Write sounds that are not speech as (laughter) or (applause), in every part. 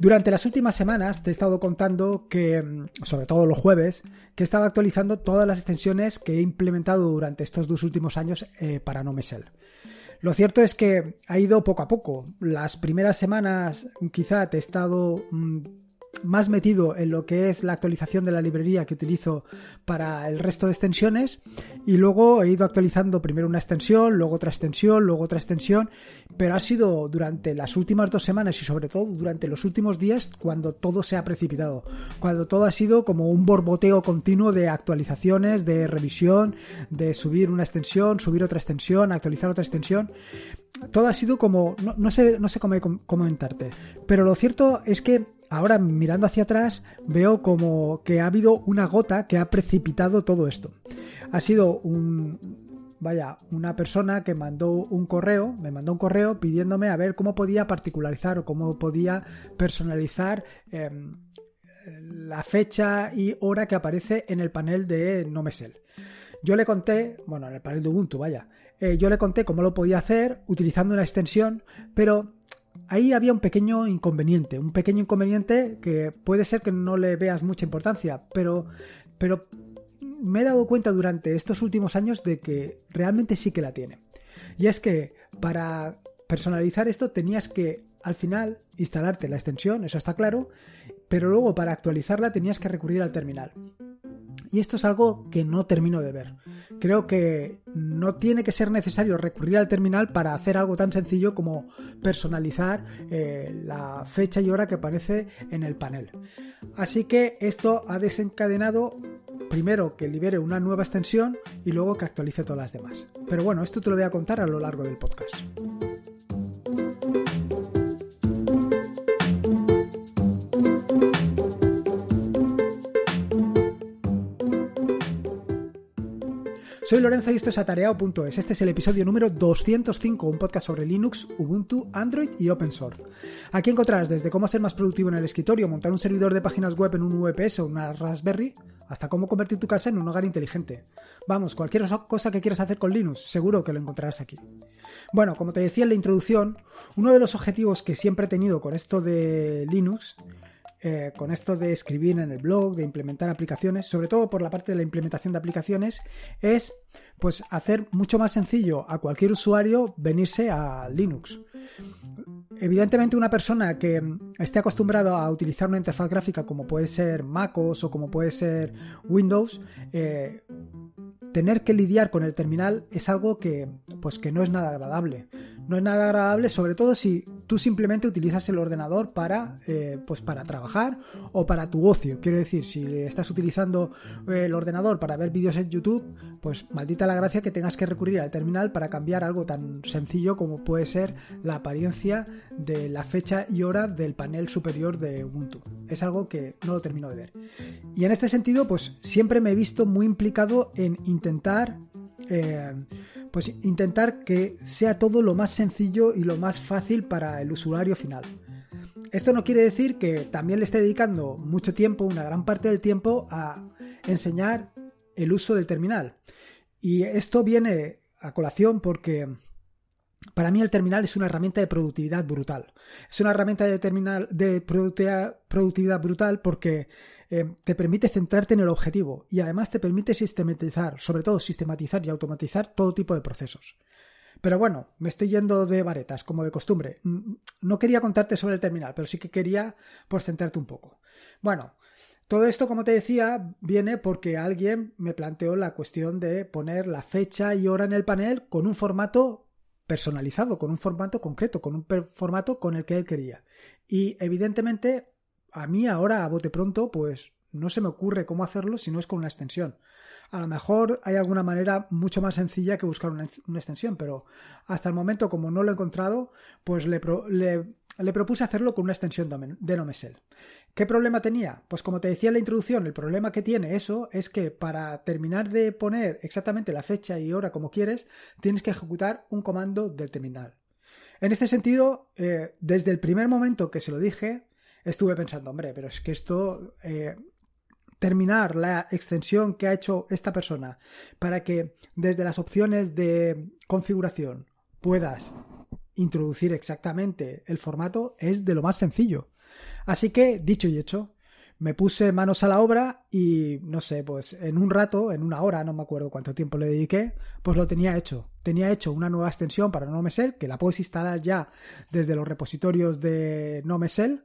Durante las últimas semanas te he estado contando que, mm, sobre todo los jueves, que he estado actualizando todas las extensiones que he implementado durante estos dos últimos años eh, para NoMesel. Lo cierto es que ha ido poco a poco. Las primeras semanas quizá te he estado mm, más metido en lo que es la actualización de la librería que utilizo para el resto de extensiones y luego he ido actualizando primero una extensión, luego otra extensión, luego otra extensión, pero ha sido durante las últimas dos semanas y sobre todo durante los últimos días cuando todo se ha precipitado, cuando todo ha sido como un borboteo continuo de actualizaciones, de revisión, de subir una extensión, subir otra extensión, actualizar otra extensión. Todo ha sido como, no, no sé, no sé cómo comentarte, pero lo cierto es que ahora mirando hacia atrás veo como que ha habido una gota que ha precipitado todo esto. Ha sido un, vaya, una persona que mandó un correo, me mandó un correo pidiéndome a ver cómo podía particularizar o cómo podía personalizar em, la fecha y hora que aparece en el panel de Nomesel. Yo le conté, bueno, en el panel de Ubuntu, vaya, eh, yo le conté cómo lo podía hacer utilizando una extensión, pero ahí había un pequeño inconveniente, un pequeño inconveniente que puede ser que no le veas mucha importancia, pero, pero me he dado cuenta durante estos últimos años de que realmente sí que la tiene. Y es que para personalizar esto tenías que al final instalarte la extensión, eso está claro, pero luego para actualizarla tenías que recurrir al terminal. Y esto es algo que no termino de ver. Creo que no tiene que ser necesario recurrir al terminal para hacer algo tan sencillo como personalizar eh, la fecha y hora que aparece en el panel. Así que esto ha desencadenado primero que libere una nueva extensión y luego que actualice todas las demás. Pero bueno, esto te lo voy a contar a lo largo del podcast. Soy Lorenzo y esto es atareado.es. Este es el episodio número 205, un podcast sobre Linux, Ubuntu, Android y open source. Aquí encontrarás desde cómo ser más productivo en el escritorio, montar un servidor de páginas web en un VPS o una Raspberry, hasta cómo convertir tu casa en un hogar inteligente. Vamos, cualquier cosa que quieras hacer con Linux, seguro que lo encontrarás aquí. Bueno, como te decía en la introducción, uno de los objetivos que siempre he tenido con esto de Linux eh, con esto de escribir en el blog, de implementar aplicaciones, sobre todo por la parte de la implementación de aplicaciones, es pues hacer mucho más sencillo a cualquier usuario venirse a Linux. Evidentemente una persona que esté acostumbrada a utilizar una interfaz gráfica como puede ser MacOS o como puede ser Windows, eh, tener que lidiar con el terminal es algo que pues que no es nada agradable. No es nada agradable, sobre todo si Tú simplemente utilizas el ordenador para, eh, pues para trabajar o para tu ocio. Quiero decir, si estás utilizando eh, el ordenador para ver vídeos en YouTube, pues maldita la gracia que tengas que recurrir al terminal para cambiar algo tan sencillo como puede ser la apariencia de la fecha y hora del panel superior de Ubuntu. Es algo que no lo termino de ver. Y en este sentido, pues siempre me he visto muy implicado en intentar... Eh, pues intentar que sea todo lo más sencillo y lo más fácil para el usuario final. Esto no quiere decir que también le esté dedicando mucho tiempo, una gran parte del tiempo, a enseñar el uso del terminal. Y esto viene a colación porque para mí el terminal es una herramienta de productividad brutal. Es una herramienta de, terminal, de productividad brutal porque eh, te permite centrarte en el objetivo y además te permite sistematizar, sobre todo sistematizar y automatizar todo tipo de procesos. Pero bueno, me estoy yendo de varetas, como de costumbre. No quería contarte sobre el terminal, pero sí que quería pues, centrarte un poco. Bueno, todo esto, como te decía, viene porque alguien me planteó la cuestión de poner la fecha y hora en el panel con un formato personalizado, con un formato concreto, con un formato con el que él quería. Y evidentemente a mí ahora, a bote pronto, pues no se me ocurre cómo hacerlo si no es con una extensión. A lo mejor hay alguna manera mucho más sencilla que buscar una, extensión, pero hasta el momento, como no lo he encontrado, pues le, le, propuse hacerlo con una extensión de, No Nomesel. ¿Qué problema tenía? Pues como te decía en la introducción, el problema que tiene eso es que para terminar de poner exactamente la fecha y hora como quieres, tienes que ejecutar un comando del terminal. En este sentido, eh, desde el primer momento que se lo dije, estuve pensando, hombre, pero es que esto, eh, terminar la extensión que ha hecho esta persona para que desde las opciones de configuración puedas introducir exactamente el formato es de lo más sencillo. Así que, dicho y hecho, me puse manos a la obra y, no sé, pues en un rato, en una hora, no me acuerdo cuánto tiempo le dediqué, pues lo tenía hecho. Tenía hecho una nueva extensión para NoMesel, que la puedes instalar ya desde los repositorios de NoMesel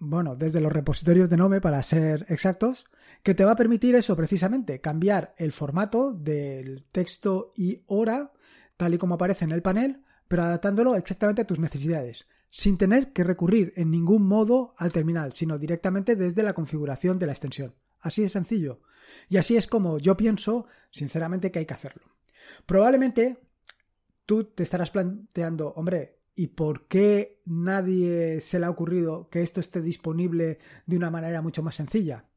bueno, desde los repositorios de Nome para ser exactos, que te va a permitir eso precisamente, cambiar el formato del texto y hora, tal y como aparece en el panel, pero adaptándolo exactamente a tus necesidades, sin tener que recurrir en ningún modo al terminal, sino directamente desde la configuración de la extensión. Así de sencillo. Y así es como yo pienso, sinceramente, que hay que hacerlo. Probablemente tú te estarás planteando, hombre, y por qué nadie se le ha ocurrido que esto esté disponible de una manera mucho más sencilla?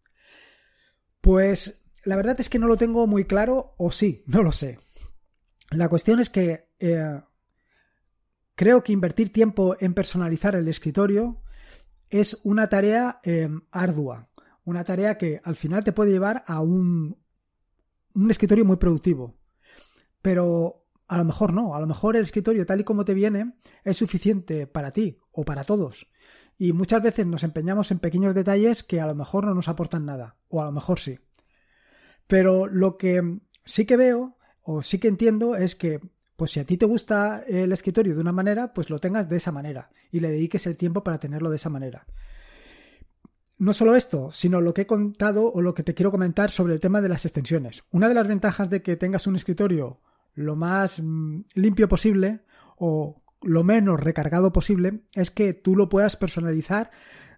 Pues la verdad es que no lo tengo muy claro o sí, no lo sé. La cuestión es que eh, creo que invertir tiempo en personalizar el escritorio es una tarea eh, ardua, una tarea que al final te puede llevar a un, un escritorio muy productivo. Pero a lo mejor no, a lo mejor el escritorio tal y como te viene es suficiente para ti o para todos. Y muchas veces nos empeñamos en pequeños detalles que a lo mejor no nos aportan nada, o a lo mejor sí. Pero lo que sí que veo o sí que entiendo es que, pues si a ti te gusta el escritorio de una manera, pues lo tengas de esa manera y le dediques el tiempo para tenerlo de esa manera. No solo esto, sino lo que he contado o lo que te quiero comentar sobre el tema de las extensiones. Una de las ventajas de que tengas un escritorio lo más mm, limpio posible o lo menos recargado posible es que tú lo puedas personalizar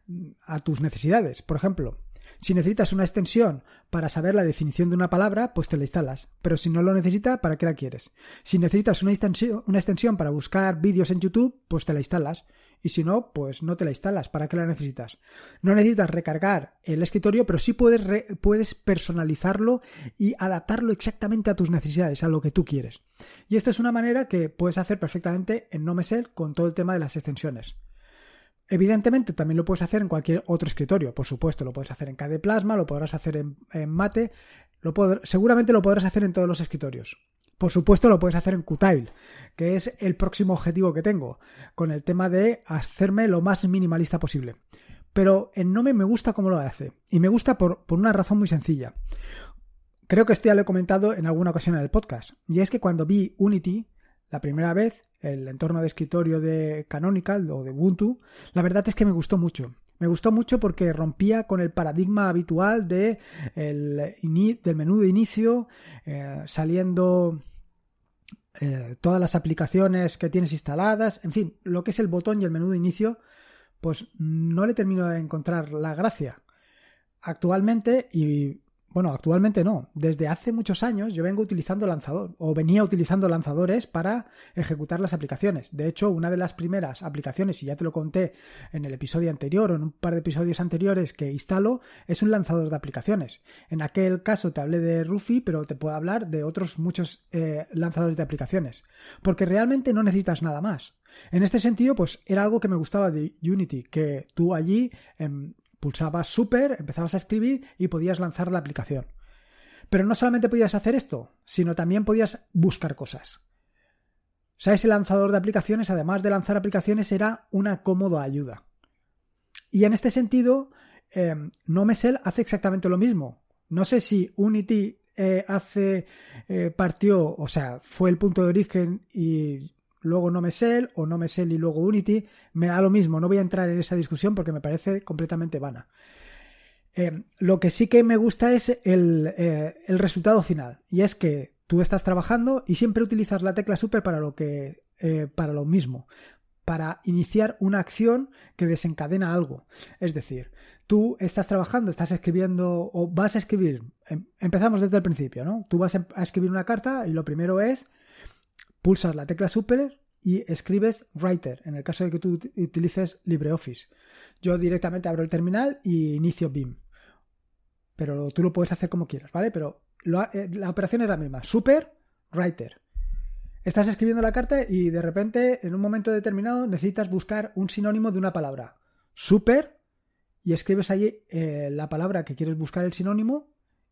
mm, a tus necesidades. Por ejemplo, si necesitas una extensión para saber la definición de una palabra, pues te la instalas. Pero si no lo necesitas, ¿para qué la quieres? Si necesitas una extensión, una extensión para buscar vídeos en YouTube, pues te la instalas y si no, pues no te la instalas. ¿Para qué la necesitas? No necesitas recargar el escritorio, pero sí puedes, puedes personalizarlo y adaptarlo exactamente a tus necesidades, a lo que tú quieres. Y esto es una manera que puedes hacer perfectamente en NoMesel con todo el tema de las extensiones. Evidentemente también lo puedes hacer en cualquier otro escritorio, por supuesto, lo puedes hacer en KDE Plasma, lo podrás hacer en, Mate, lo seguramente lo podrás hacer en todos los escritorios. Por supuesto, lo puedes hacer en Qtile, que es el próximo objetivo que tengo, con el tema de hacerme lo más minimalista posible. Pero en Nome me gusta cómo lo hace, y me gusta por, por una razón muy sencilla. Creo que esto ya lo he comentado en alguna ocasión en el podcast, y es que cuando vi Unity la primera vez, el entorno de escritorio de Canonical o de Ubuntu, la verdad es que me gustó mucho. Me gustó mucho porque rompía con el paradigma habitual del menú de inicio, eh, saliendo eh, todas las aplicaciones que tienes instaladas, en fin, lo que es el botón y el menú de inicio, pues no le termino de encontrar la gracia. Actualmente, y bueno, actualmente no. Desde hace muchos años yo vengo utilizando lanzador o venía utilizando lanzadores para ejecutar las aplicaciones. De hecho, una de las primeras aplicaciones, y ya te lo conté en el episodio anterior o en un par de episodios anteriores que instalo, es un lanzador de aplicaciones. En aquel caso te hablé de Rufi, pero te puedo hablar de otros muchos eh, lanzadores de aplicaciones. Porque realmente no necesitas nada más. En este sentido, pues era algo que me gustaba de Unity, que tú allí... en em, Pulsabas super, empezabas a escribir y podías lanzar la aplicación. Pero no solamente podías hacer esto, sino también podías buscar cosas. O sea, ese lanzador de aplicaciones, además de lanzar aplicaciones, era una cómoda ayuda. Y en este sentido, em, Nomesel hace exactamente lo mismo. No sé si Unity eh, hace eh, partió, o sea, fue el punto de origen y luego no Mesel o no y luego Unity, me da lo mismo, no voy a entrar en esa discusión porque me parece completamente vana. Eh, lo que sí que me gusta es eh, el, resultado final, y es que tú estás trabajando y siempre utilizas la tecla super para lo que eh, para lo mismo, para iniciar una acción que desencadena algo. Es decir, tú estás trabajando, estás escribiendo o vas a escribir, em, empezamos desde el principio, ¿no? Tú vas a escribir una carta y lo primero es pulsas la tecla Super y escribes Writer, en el caso de que tú utilices LibreOffice. Yo directamente abro el terminal y inicio BIM. Pero tú lo puedes hacer como quieras, ¿vale? Pero eh, la operación es la misma, Super, Writer. Estás escribiendo la carta y de repente, en un momento determinado, necesitas buscar un sinónimo de una palabra. Super, y escribes allí eh, la palabra que quieres buscar el sinónimo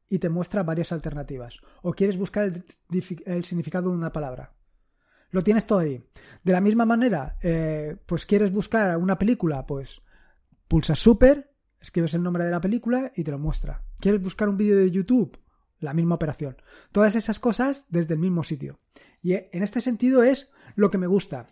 y te muestra varias alternativas. O quieres buscar el significado de una palabra lo tienes todo ahí. De la misma manera, eh, pues quieres buscar una película, pues pulsas super, escribes el nombre de la película y te lo muestra. ¿Quieres buscar un vídeo de YouTube? La misma operación. Todas esas cosas desde el mismo sitio. Y en este sentido es lo que me gusta.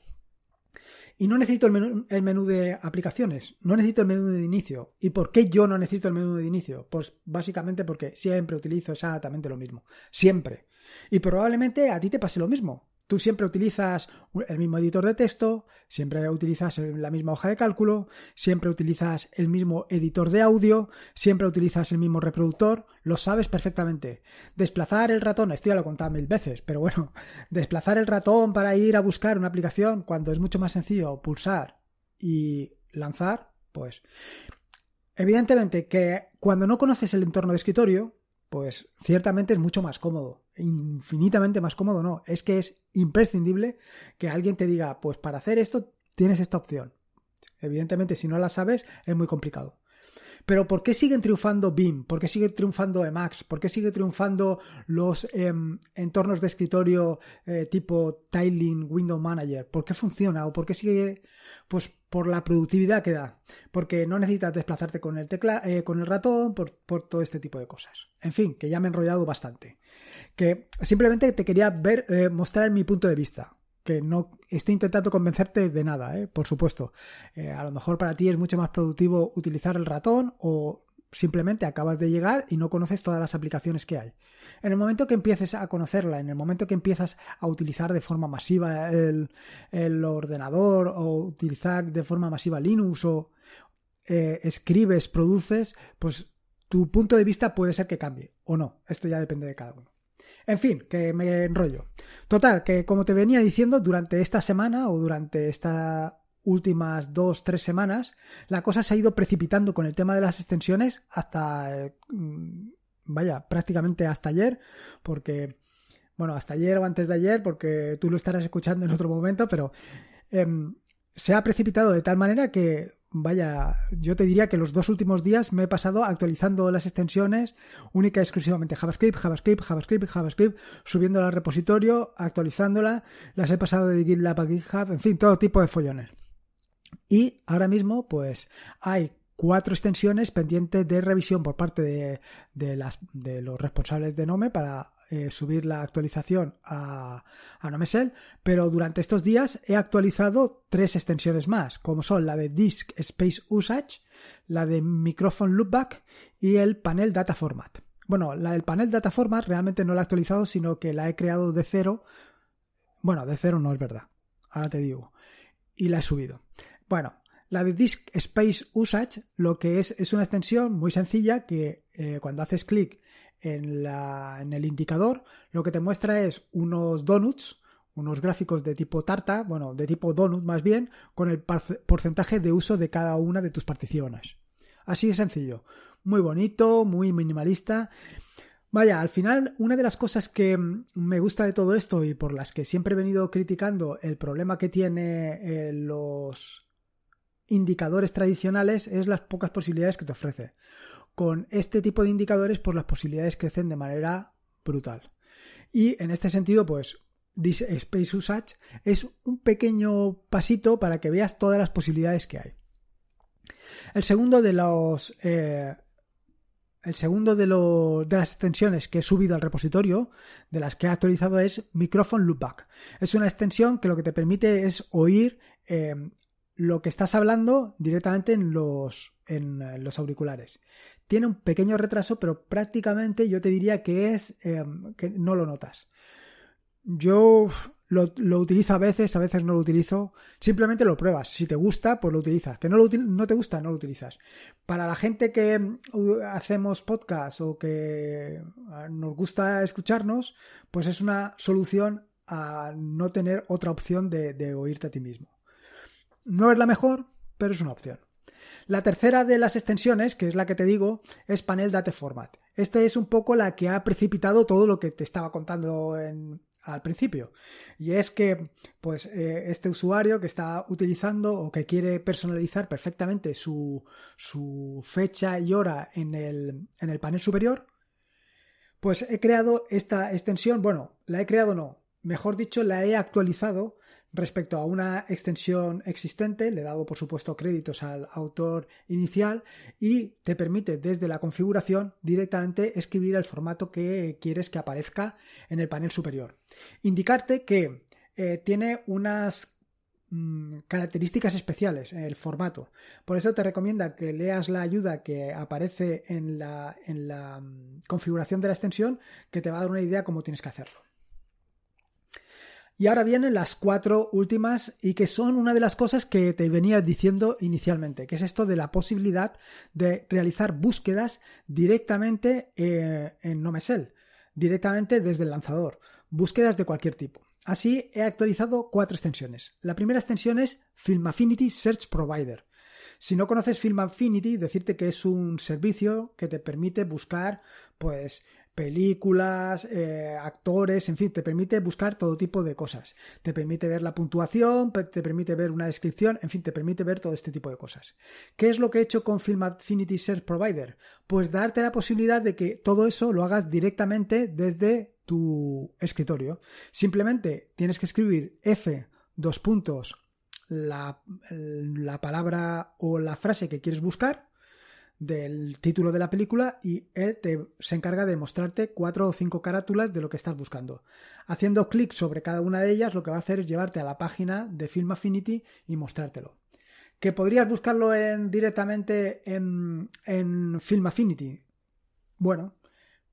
Y no necesito el menú, el menú, de aplicaciones, no necesito el menú de inicio. ¿Y por qué yo no necesito el menú de inicio? Pues básicamente porque siempre utilizo exactamente lo mismo. Siempre. Y probablemente a ti te pase lo mismo. Tú siempre utilizas el mismo editor de texto, siempre utilizas la misma hoja de cálculo, siempre utilizas el mismo editor de audio, siempre utilizas el mismo reproductor, lo sabes perfectamente. Desplazar el ratón, esto ya lo he contado mil veces, pero bueno, (laughs) desplazar el ratón para ir a buscar una aplicación cuando es mucho más sencillo pulsar y lanzar, pues... Evidentemente que cuando no conoces el entorno de escritorio, pues ciertamente es mucho más cómodo. Infinitamente más cómodo, no. Es que es imprescindible que alguien te diga, pues para hacer esto tienes esta opción. Evidentemente, si no la sabes, es muy complicado. Pero ¿por qué siguen triunfando BIM? ¿Por qué sigue triunfando Emacs? ¿Por qué sigue triunfando los em, entornos de escritorio eh, tipo Tiling, Window Manager? ¿Por qué funciona? ¿O por qué sigue? Pues por la productividad que da. Porque no necesitas desplazarte con el, tecla, eh, con el ratón, por, por todo este tipo de cosas. En fin, que ya me he enrollado bastante. Que simplemente te quería ver, eh, mostrar mi punto de vista que no estoy intentando convencerte de nada, ¿eh? por supuesto. Eh, a lo mejor para ti es mucho más productivo utilizar el ratón o simplemente acabas de llegar y no conoces todas las aplicaciones que hay. En el momento que empieces a conocerla, en el momento que empiezas a utilizar de forma masiva el, ordenador o utilizar de forma masiva Linux o eh, escribes, produces, pues tu punto de vista puede ser que cambie o no. Esto ya depende de cada uno. En fin, que me enrollo. Total, que como te venía diciendo, durante esta semana o durante estas últimas dos, tres semanas, la cosa se ha ido precipitando con el tema de las extensiones hasta, mm, vaya, prácticamente hasta ayer, porque, bueno, hasta ayer o antes de ayer, porque tú lo estarás escuchando en otro momento, pero em, se ha precipitado de tal manera que vaya, yo te diría que los dos últimos días me he pasado actualizando las extensiones única y exclusivamente JavaScript, JavaScript, JavaScript, JavaScript, subiéndola al repositorio, actualizándola, las he pasado de GitLab a GitHub, en fin, todo tipo de follones. Y ahora mismo, pues hay cuatro extensiones pendientes de revisión por parte de, de, las, de los responsables de Nome para eh, subir la actualización a, a Nomesel, pero durante estos días he actualizado tres extensiones más, como son la de Disk Space Usage, la de Microphone Loopback y el panel Data Format. Bueno, la del panel Data Format realmente no la he actualizado, sino que la he creado de cero. Bueno, de cero no es verdad, ahora te digo. Y la he subido. Bueno, la de Disk Space Usage lo que es es una extensión muy sencilla que eh, cuando haces clic en, el indicador, lo que te muestra es unos donuts, unos gráficos de tipo tarta, bueno, de tipo donut más bien, con el porcentaje de uso de cada una de tus particiones. Así de sencillo. Muy bonito, muy minimalista. Vaya, al final una de las cosas que me gusta de todo esto y por las que siempre he venido criticando el problema que tiene eh, los indicadores tradicionales es las pocas posibilidades que te ofrece con este tipo de indicadores, pues las posibilidades crecen de manera brutal. Y en este sentido, pues Space Usage es un pequeño pasito para que veas todas las posibilidades que hay. El segundo de los. Eh, el segundo de, las extensiones que he subido al repositorio, de las que he actualizado, es Microphone Loopback. Es una extensión que lo que te permite es oír eh, lo que estás hablando directamente en los, en los auriculares tiene un pequeño retraso, pero prácticamente yo te diría que es em, que no lo notas. Yo lo, lo, utilizo a veces, a veces no lo utilizo. Simplemente lo pruebas. Si te gusta, pues lo utilizas. Que no, lo, no te gusta, no lo utilizas. Para la gente que em, hacemos podcast o que ah, nos gusta escucharnos, pues es una solución a no tener otra opción de oírte a ti mismo. No es la mejor, pero es una opción. La tercera de las extensiones, que es la que te digo, es panel date format. Esta es un poco la que ha precipitado todo lo que te estaba contando al principio. Y es que, pues, eh, este usuario que está utilizando o que quiere personalizar perfectamente su, fecha y hora en el, panel superior, pues he creado esta extensión. Bueno, la he creado no. Mejor dicho, la he actualizado respecto a una extensión existente, le he dado por supuesto créditos al autor inicial y te permite desde la configuración directamente escribir el formato que quieres que aparezca en el panel superior. Indicarte que eh, tiene unas mm, características especiales el formato por eso te recomienda que leas la ayuda que aparece en la, mm, configuración de la extensión que te va a dar una idea cómo tienes que hacerlo y ahora vienen las cuatro últimas y que son una de las cosas que te venía diciendo inicialmente, que es esto de la posibilidad de realizar búsquedas directamente eh, en Nomesel, directamente desde el lanzador, búsquedas de cualquier tipo. Así he actualizado cuatro extensiones. La primera extensión es Film Affinity Search Provider. Si no conoces Film Affinity, decirte que es un servicio que te permite buscar, pues, películas, eh, actores, en fin, te permite buscar todo tipo de cosas. Te permite ver la puntuación, te permite ver una descripción, en fin, te permite ver todo este tipo de cosas. ¿Qué es lo que he hecho con Film Affinity Search Provider? Pues darte la posibilidad de que todo eso lo hagas directamente desde tu escritorio. Simplemente tienes que escribir F dos puntos la palabra o la frase que quieres buscar del título de la película y él te, se encarga de mostrarte cuatro o cinco carátulas de lo que estás buscando. Haciendo clic sobre cada una de ellas, lo que va a hacer es llevarte a la página de Film Affinity y mostrártelo. Que podrías buscarlo en, directamente en, en Film Affinity. Bueno,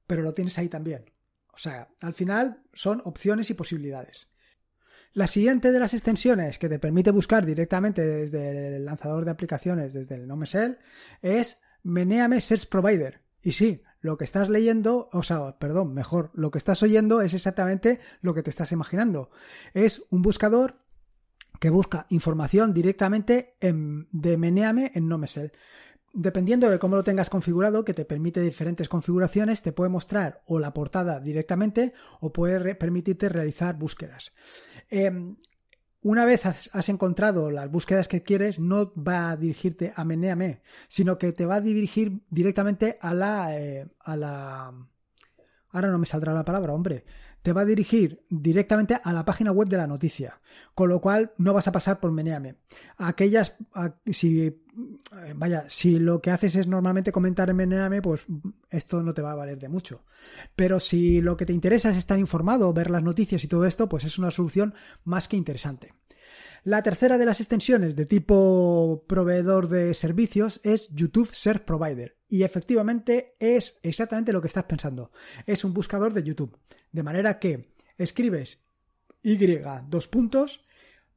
pero lo tienes ahí también. O sea, al final son opciones y posibilidades. La siguiente de las extensiones que te permite buscar directamente desde el lanzador de aplicaciones, desde el NoMesel, es Meneame Search Provider. Y sí, lo que estás leyendo, o sea, perdón, mejor, lo que estás oyendo es exactamente lo que te estás imaginando. Es un buscador que busca información directamente en, de Meneame en Nomesel. Dependiendo de cómo lo tengas configurado, que te permite diferentes configuraciones, te puede mostrar o la portada directamente o puede permitirte realizar búsquedas. Em, una vez has encontrado las búsquedas que quieres, no va a dirigirte a menéame sino que te va a dirigir directamente a la, eh, a la. Ahora no me saldrá la palabra, hombre te va a dirigir directamente a la página web de la noticia, con lo cual no vas a pasar por Meneame. Aquellas, si, eh, vaya, si lo que haces es normalmente comentar en Meneame, pues esto no te va a valer de mucho. Pero si lo que te interesa es estar informado, ver las noticias y todo esto, pues es una solución más que interesante. La tercera de las extensiones de tipo proveedor de servicios es YouTube Search Provider. Y efectivamente es exactamente lo que estás pensando. Es un buscador de YouTube. De manera que escribes Y dos puntos,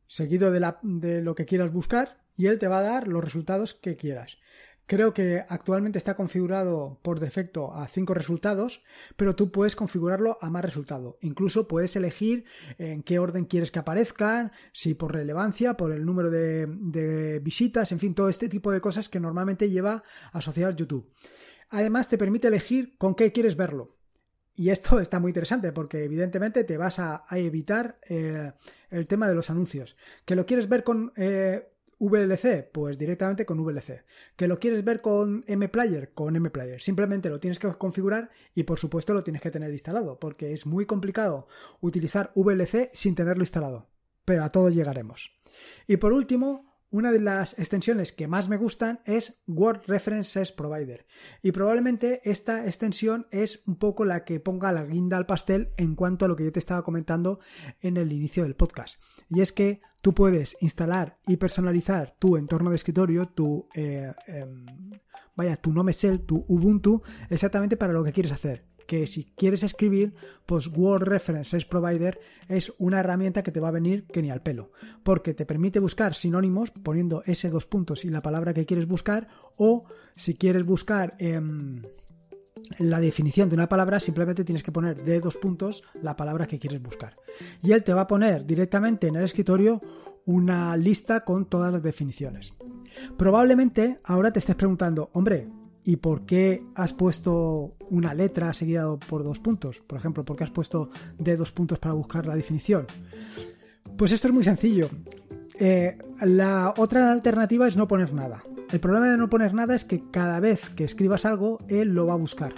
seguido de, de lo que quieras buscar, y él te va a dar los resultados que quieras. Creo que actualmente está configurado por defecto a cinco resultados, pero tú puedes configurarlo a más resultados Incluso puedes elegir eh, en qué orden quieres que aparezcan, si por relevancia, por el número de, visitas, en fin, todo este tipo de cosas que normalmente lleva asociado YouTube. Además, te permite elegir con qué quieres verlo. Y esto está muy interesante porque evidentemente te vas a, evitar eh, el tema de los anuncios. ¿Que lo quieres ver con eh, VLC, pues directamente con VLC. ¿Que lo quieres ver con MPlayer? Con MPlayer. Simplemente lo tienes que configurar y por supuesto lo tienes que tener instalado, porque es muy complicado utilizar VLC sin tenerlo instalado. Pero a todo llegaremos. Y por último, una de las extensiones que más me gustan es Word References Provider. Y probablemente esta extensión es un poco la que ponga la guinda al pastel en cuanto a lo que yo te estaba comentando en el inicio del podcast. Y es que tú puedes instalar y personalizar tu entorno de escritorio, tu... Eh, em, vaya, tu tu Ubuntu, exactamente para lo que quieres hacer. Que si quieres escribir, pues Word References Provider es una herramienta que te va a venir que ni al pelo, porque te permite buscar sinónimos poniendo S dos puntos y la palabra que quieres buscar, o si quieres buscar, em, la definición de una palabra simplemente tienes que poner de dos puntos la palabra que quieres buscar. Y él te va a poner directamente en el escritorio una lista con todas las definiciones. Probablemente ahora te estés preguntando, hombre, ¿y por qué has puesto una letra seguida por dos puntos? Por ejemplo, ¿por qué has puesto de dos puntos para buscar la definición? Pues esto es muy sencillo. Eh, la otra alternativa es no poner nada. El problema de no poner nada es que cada vez que escribas algo, él lo va a buscar.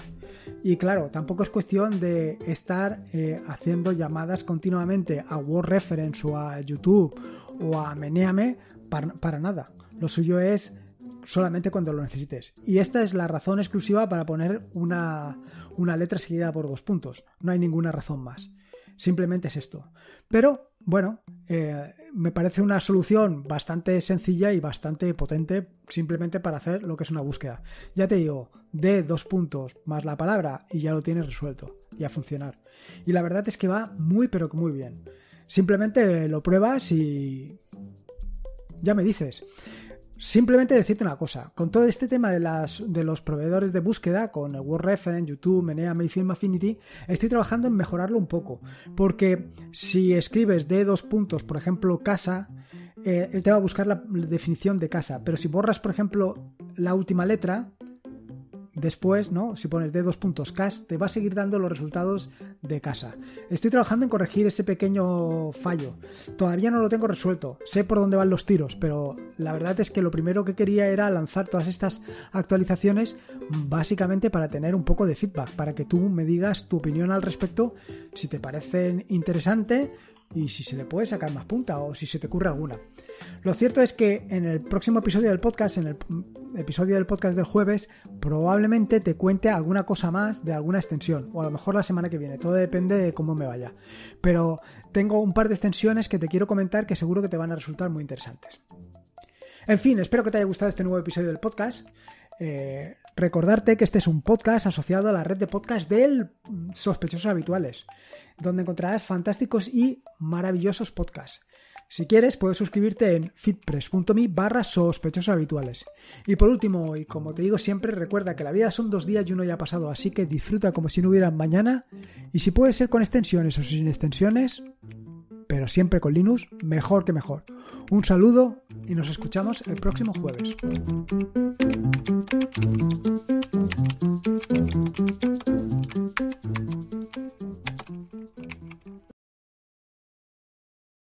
Y claro, tampoco es cuestión de estar eh, haciendo llamadas continuamente a Word Reference o a YouTube o a menéame para, nada. Lo suyo es solamente cuando lo necesites. Y esta es la razón exclusiva para poner una letra seguida por dos puntos. No hay ninguna razón más. Simplemente es esto. Pero bueno, eh, me parece una solución bastante sencilla y bastante potente simplemente para hacer lo que es una búsqueda. Ya te digo, de dos puntos más la palabra y ya lo tienes resuelto y a funcionar. Y la verdad es que va muy pero que muy bien. Simplemente lo pruebas y ya me dices. Simplemente decirte una cosa, con todo este tema de, los proveedores de búsqueda, con el Word Reference, YouTube, Menea, Film Affinity, estoy trabajando en mejorarlo un poco, porque si escribes de dos puntos, por ejemplo, casa, eh, él te va a buscar la definición de casa, pero si borras, por ejemplo, la última letra, después, ¿no? Si pones de dos puntos cash, te va a seguir dando los resultados de casa. Estoy trabajando en corregir ese pequeño fallo. Todavía no lo tengo resuelto. Sé por dónde van los tiros, pero la verdad es que lo primero que quería era lanzar todas estas actualizaciones básicamente para tener un poco de feedback, para que tú me digas tu opinión al respecto, si te parecen interesante y si se le puede sacar más punta o si se te ocurre alguna. Lo cierto es que en el próximo episodio del podcast, en el episodio del podcast del jueves, probablemente te cuente alguna cosa más de alguna extensión, o a lo mejor la semana que viene, todo depende de cómo me vaya. Pero tengo un par de extensiones que te quiero comentar que seguro que te van a resultar muy interesantes. En fin, espero que te haya gustado este nuevo episodio del podcast. Eh, Recordarte que este es un podcast asociado a la red de podcast del Sospechosos Habituales, donde encontrarás fantásticos y maravillosos podcasts. Si quieres, puedes suscribirte en fitpress.me barra sospechosos habituales. Y por último, y como te digo siempre, recuerda que la vida son dos días y uno ya ha pasado, así que disfruta como si no hubiera mañana. Y si puede ser con extensiones o sin extensiones, pero siempre con Linux, mejor que mejor. Un saludo y nos escuchamos el próximo jueves.